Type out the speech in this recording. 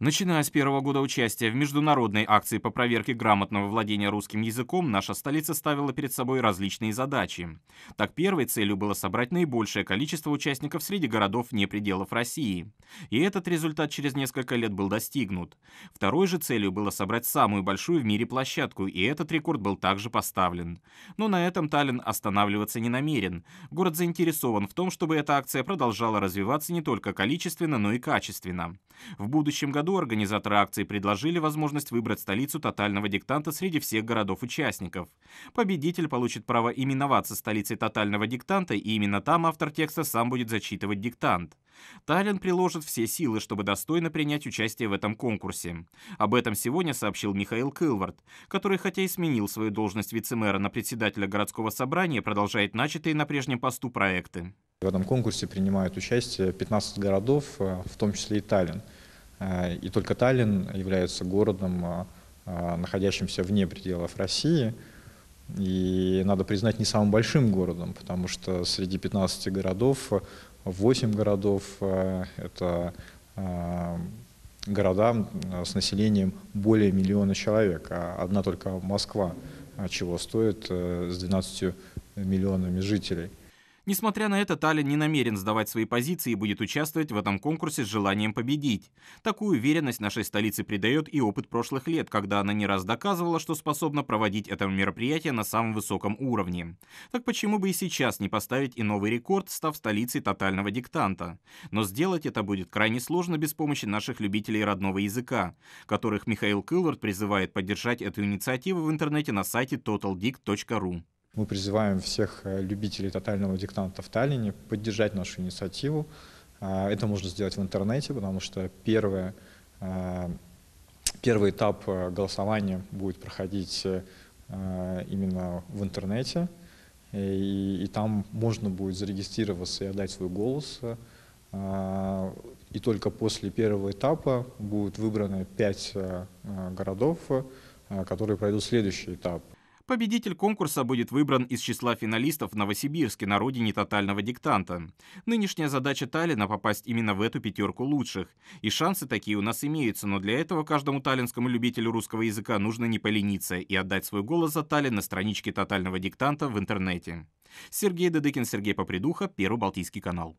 Начиная с первого года участия в международной акции по проверке грамотного владения русским языком, наша столица ставила перед собой различные задачи. Так, первой целью было собрать наибольшее количество участников среди городов вне пределов России. И этот результат через несколько лет был достигнут. Второй же целью было собрать самую большую в мире площадку, и этот рекорд был также поставлен. Но на этом Таллин останавливаться не намерен. Город заинтересован в том, чтобы эта акция продолжала развиваться не только количественно, но и качественно. В будущем году организаторы акции предложили возможность выбрать столицу тотального диктанта среди всех городов-участников. Победитель получит право именоваться столицей тотального диктанта, и именно там автор текста сам будет зачитывать диктант. Таллин приложит все силы, чтобы достойно принять участие в этом конкурсе. Об этом сегодня сообщил Михаил Кылвард, который, хотя и сменил свою должность вице-мэра на председателя городского собрания, продолжает начатые на прежнем посту проекты. В этом конкурсе принимают участие 15 городов, э, в том числе и Таллин. Э, и только Таллин является городом, э, находящимся вне пределов России. И надо признать не самым большим городом, потому что среди 15 городов 8 городов – это города с населением более миллиона человек, а одна только Москва, чего стоит с 12 миллионами жителей. Несмотря на это, Таллин не намерен сдавать свои позиции и будет участвовать в этом конкурсе с желанием победить. Такую уверенность нашей столице придает и опыт прошлых лет, когда она не раз доказывала, что способна проводить это мероприятие на самом высоком уровне. Так почему бы и сейчас не поставить и новый рекорд, став столицей тотального диктанта? Но сделать это будет крайне сложно без помощи наших любителей родного языка, которых Михаил Киллард призывает поддержать эту инициативу в интернете на сайте totaldict.ru. Мы призываем всех э, любителей тотального диктанта в Таллине поддержать нашу инициативу. А, это можно сделать в интернете, потому что первое, а, первый этап э, голосования будет проходить э, именно в интернете. И, и там можно будет зарегистрироваться и отдать свой голос. А, и только после первого этапа будут выбраны пять городов, которые пройдут следующий этап. Победитель конкурса будет выбран из числа финалистов в Новосибирске на родине тотального диктанта. Нынешняя задача Таллина – попасть именно в эту пятерку лучших. И шансы такие у нас имеются, но для этого каждому таллинскому любителю русского языка нужно не полениться и отдать свой голос за Таллин на страничке тотального диктанта в интернете. Сергей Дедыкин, Сергей Попридуха, Первый Балтийский канал.